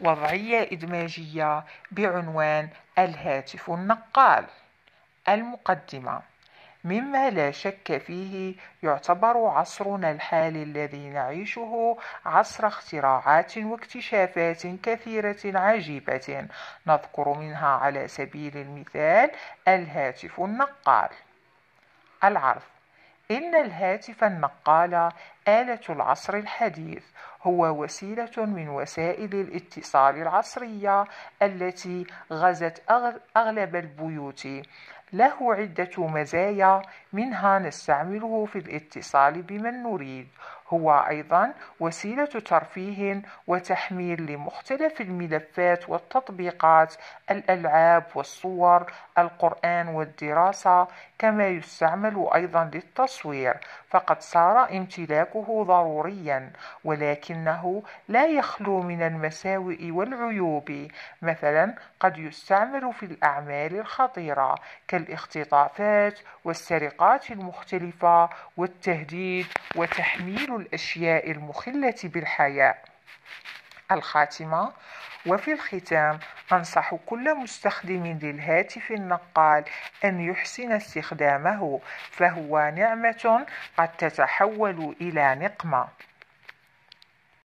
وضعية إدماجية بعنوان الهاتف النقال المقدمة مما لا شك فيه يعتبر عصرنا الحالي الذي نعيشه عصر اختراعات واكتشافات كثيرة عجيبة نذكر منها على سبيل المثال الهاتف النقال العرض إن الهاتف النقال آلة العصر الحديث هو وسيلة من وسائل الاتصال العصرية التي غزت أغلب البيوت له عدة مزايا منها نستعمله في الاتصال بمن نريد هو أيضا وسيلة ترفيه وتحميل لمختلف الملفات والتطبيقات الألعاب والصور القرآن والدراسة كما يستعمل أيضا للتصوير فقد صار امتلاكه تركه ضروريا ولكنه لا يخلو من المساوئ والعيوب مثلا قد يستعمل في الأعمال الخطيرة كالاختطافات والسرقات المختلفة والتهديد وتحميل الأشياء المخلة بالحياة الخاتمة وفي الختام أنصح كل مستخدم للهاتف النقال أن يحسن استخدامه فهو نعمة قد تتحول إلى نقمة